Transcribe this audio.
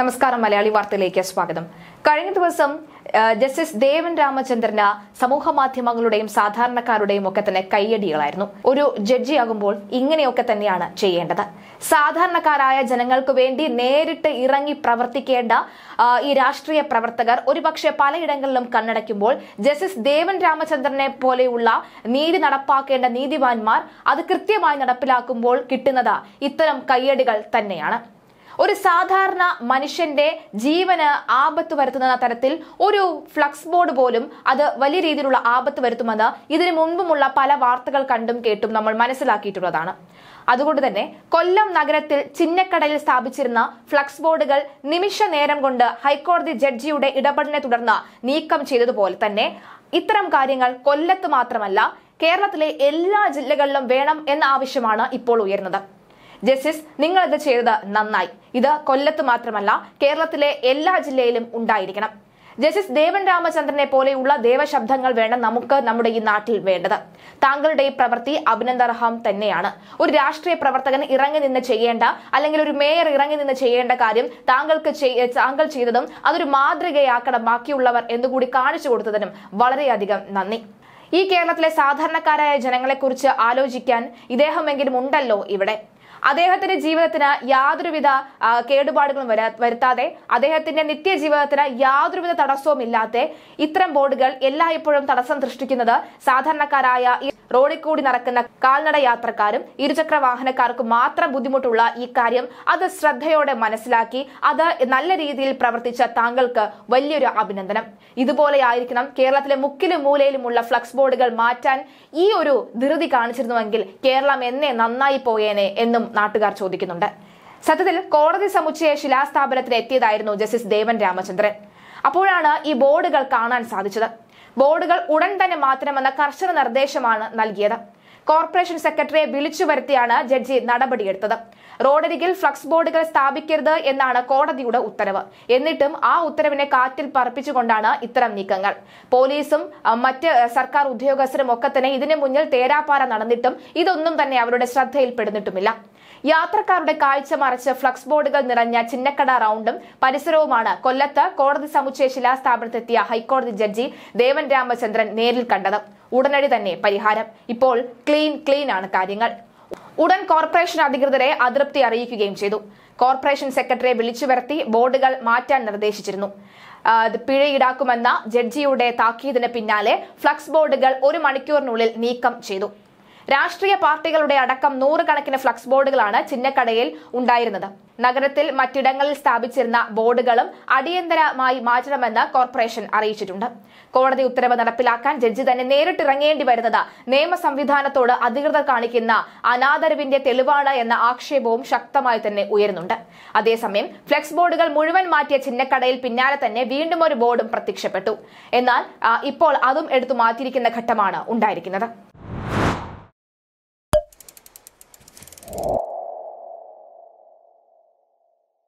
നമസ്കാരം മലയാളി വാർത്തയിലേക്ക് സ്വാഗതം കഴിഞ്ഞ ദിവസം ജസ്റ്റിസ് ദേവൻ രാമചന്ദ്രന് സമൂഹ മാധ്യമങ്ങളുടെയും സാധാരണക്കാരുടെയും ഒക്കെ തന്നെ കയ്യടികളായിരുന്നു ഒരു ജഡ്ജിയാകുമ്പോൾ ഇങ്ങനെയൊക്കെ തന്നെയാണ് ചെയ്യേണ്ടത് സാധാരണക്കാരായ ജനങ്ങൾക്ക് വേണ്ടി നേരിട്ട് ഇറങ്ങി പ്രവർത്തിക്കേണ്ട ഈ രാഷ്ട്രീയ പ്രവർത്തകർ ഒരുപക്ഷെ പലയിടങ്ങളിലും കണ്ണടയ്ക്കുമ്പോൾ ജസ്റ്റിസ് ദേവൻ രാമചന്ദ്രനെ പോലെയുള്ള നീതി നടപ്പാക്കേണ്ട നീതിമാന്മാർ അത് കൃത്യമായി നടപ്പിലാക്കുമ്പോൾ കിട്ടുന്നത് ഇത്തരം കയ്യടികൾ തന്നെയാണ് ഒരു സാധാരണ മനുഷ്യന്റെ ജീവന് ആപത്ത് വരുത്തുന്ന തരത്തിൽ ഒരു ഫ്ലക്സ് ബോർഡ് പോലും അത് വലിയ രീതിയിലുള്ള ആപത്ത് വരുത്തുമെന്ന് ഇതിനു മുൻപുമുള്ള പല വാർത്തകൾ കണ്ടും കേട്ടും നമ്മൾ മനസ്സിലാക്കിയിട്ടുള്ളതാണ് അതുകൊണ്ട് തന്നെ കൊല്ലം നഗരത്തിൽ ചിന്നക്കടയിൽ സ്ഥാപിച്ചിരുന്ന ഫ്ലക്സ് ബോർഡുകൾ നിമിഷ നേരം കൊണ്ട് ഹൈക്കോടതി ജഡ്ജിയുടെ ഇടപെടലിനെ തുടർന്ന് നീക്കം ചെയ്തതുപോലെ തന്നെ ഇത്തരം കാര്യങ്ങൾ കൊല്ലത്ത് മാത്രമല്ല കേരളത്തിലെ എല്ലാ ജില്ലകളിലും വേണം എന്ന ആവശ്യമാണ് ഇപ്പോൾ ഉയരുന്നത് ജസ്റ്റിസ് നിങ്ങൾ ഇത് ചെയ്തത് നന്നായി ഇത് കൊല്ലത്ത് മാത്രമല്ല കേരളത്തിലെ എല്ലാ ജില്ലയിലും ഉണ്ടായിരിക്കണം ജസ്റ്റിസ് ദേവൻ രാമചന്ദ്രനെ പോലെയുള്ള ദേവശബ്ദങ്ങൾ വേണം നമുക്ക് നമ്മുടെ ഈ നാട്ടിൽ വേണ്ടത് താങ്കളുടെ ഈ പ്രവൃത്തി അഭിനന്ദർഹം തന്നെയാണ് ഒരു രാഷ്ട്രീയ പ്രവർത്തകൻ ഇറങ്ങി നിന്ന് ചെയ്യേണ്ട അല്ലെങ്കിൽ ഒരു മേയർ ഇറങ്ങി നിന്ന് ചെയ്യേണ്ട കാര്യം താങ്കൾക്ക് താങ്കൾ ചെയ്തതും അതൊരു മാതൃകയാക്കണം ബാക്കിയുള്ളവർ എന്നുകൂടി കാണിച്ചു കൊടുത്തതിനും വളരെയധികം നന്ദി ഈ കേരളത്തിലെ സാധാരണക്കാരായ ജനങ്ങളെക്കുറിച്ച് ആലോചിക്കാൻ ഇദ്ദേഹമെങ്കിലും ഉണ്ടല്ലോ ഇവിടെ അദ്ദേഹത്തിന്റെ ജീവിതത്തിന് യാതൊരുവിധ കേടുപാടുകളും വരാ വരുത്താതെ അദ്ദേഹത്തിന്റെ ജീവിതത്തിന് യാതൊരുവിധ തടസ്സവും ഇല്ലാതെ ഇത്തരം ബോർഡുകൾ എല്ലായ്പ്പോഴും തടസ്സം സൃഷ്ടിക്കുന്നത് സാധാരണക്കാരായ റോഡിൽ കൂടി നടക്കുന്ന കാൽനട യാത്രക്കാരും ഇരുചക്ര വാഹനക്കാർക്കും മാത്രം ബുദ്ധിമുട്ടുള്ള ഈ കാര്യം അത് ശ്രദ്ധയോടെ മനസ്സിലാക്കി അത് നല്ല രീതിയിൽ പ്രവർത്തിച്ച താങ്കൾക്ക് വലിയൊരു അഭിനന്ദനം ഇതുപോലെയായിരിക്കണം കേരളത്തിലെ മുക്കിലും മൂലയിലുമുള്ള ഫ്ലക്സ് ബോർഡുകൾ മാറ്റാൻ ഈ ഒരു ധൃതി കാണിച്ചിരുന്നുവെങ്കിൽ കേരളം എന്നേ നന്നായി പോയേനെ എന്നും നാട്ടുകാർ ചോദിക്കുന്നുണ്ട് സത്യത്തിൽ കോടതി സമുച്ചയ ശിലാസ്ഥാപനത്തിൽ എത്തിയതായിരുന്നു ജസ്റ്റിസ് ദേവൻ രാമചന്ദ്രൻ അപ്പോഴാണ് ഈ ബോർഡുകൾ കാണാൻ സാധിച്ചത് ബോർഡുകൾ ഉടൻ തന്നെ മാറ്റണമെന്ന കർശന നിർദ്ദേശമാണ് നൽകിയത് കോർപ്പറേഷൻ സെക്രട്ടറിയെ വിളിച്ചു വരുത്തിയാണ് ജഡ്ജി നടപടിയെടുത്തത് റോഡരികിൽ ഫ്ലക്സ് ബോർഡുകൾ സ്ഥാപിക്കരുത് എന്നാണ് കോടതിയുടെ ഉത്തരവ് എന്നിട്ടും ആ ഉത്തരവിനെ കാറ്റിൽ പറപ്പിച്ചുകൊണ്ടാണ് ഇത്തരം നീക്കങ്ങൾ പോലീസും മറ്റ് സർക്കാർ ഉദ്യോഗസ്ഥരും ഒക്കെ തന്നെ ഇതിനു മുന്നിൽ തേരാപ്പാറ നടന്നിട്ടും ഇതൊന്നും തന്നെ അവരുടെ ശ്രദ്ധയിൽപ്പെടുന്നിട്ടുമില്ല യാത്രക്കാരുടെ കാഴ്ച മറച്ച് ഫ്ലക്സ് ബോർഡുകൾ നിറഞ്ഞ ചിന്നക്കട റൌണ്ടും പരിസരവുമാണ് കൊല്ലത്ത് കോടതി സമുച്ചയ ശിലാസ്ഥാപനത്തെത്തിയ ഹൈക്കോടതി ജഡ്ജി ദേവൻ രാമചന്ദ്രൻ നേരിൽ കണ്ടത് ഉടനടി തന്നെ പരിഹാരം ഇപ്പോൾ ക്ലീൻ ക്ലീൻ ആണ് കാര്യങ്ങൾ ഉടൻ കോർപ്പറേഷൻ അധികൃതരെ അതൃപ്തി അറിയിക്കുകയും ചെയ്തു കോർപ്പറേഷൻ സെക്രട്ടറിയെ വിളിച്ചു വരുത്തി ബോർഡുകൾ മാറ്റാൻ നിർദ്ദേശിച്ചിരുന്നു പിഴ ഈടാക്കുമെന്ന ജഡ്ജിയുടെ താക്കീതിന് പിന്നാലെ ഫ്ലക്സ് ബോർഡുകൾ ഒരു മണിക്കൂറിനുള്ളിൽ നീക്കം ചെയ്തു രാഷ്ട്രീയ പാർട്ടികളുടെ അടക്കം നൂറുകണക്കിന് ഫ്ലക്സ് ബോർഡുകളാണ് ചിന്നക്കടയിൽ ഉണ്ടായിരുന്നത് നഗരത്തിൽ മറ്റിടങ്ങളിൽ സ്ഥാപിച്ചിരുന്ന ബോർഡുകളും അടിയന്തരമായി മാറ്റണമെന്ന് കോർപ്പറേഷൻ അറിയിച്ചിട്ടുണ്ട് കോടതി ഉത്തരവ് നടപ്പിലാക്കാൻ ജഡ്ജി തന്നെ നേരിട്ടിറങ്ങേണ്ടി വരുന്നത് നിയമ സംവിധാനത്തോട് അധികൃതർ കാണിക്കുന്ന അനാദരവിന്റെ തെളിവാണ് എന്ന ആക്ഷേപവും ശക്തമായി തന്നെ ഉയരുന്നുണ്ട് അതേസമയം ഫ്ലെക്സ് ബോർഡുകൾ മുഴുവൻ മാറ്റിയ ചിന്നക്കടയിൽ പിന്നാലെ തന്നെ വീണ്ടും ഒരു ബോർഡും പ്രത്യക്ഷപ്പെട്ടു എന്നാൽ ഇപ്പോൾ അതും എടുത്തു മാറ്റിയിരിക്കുന്ന ഘട്ടമാണ് ഉണ്ടായിരിക്കുന്നത്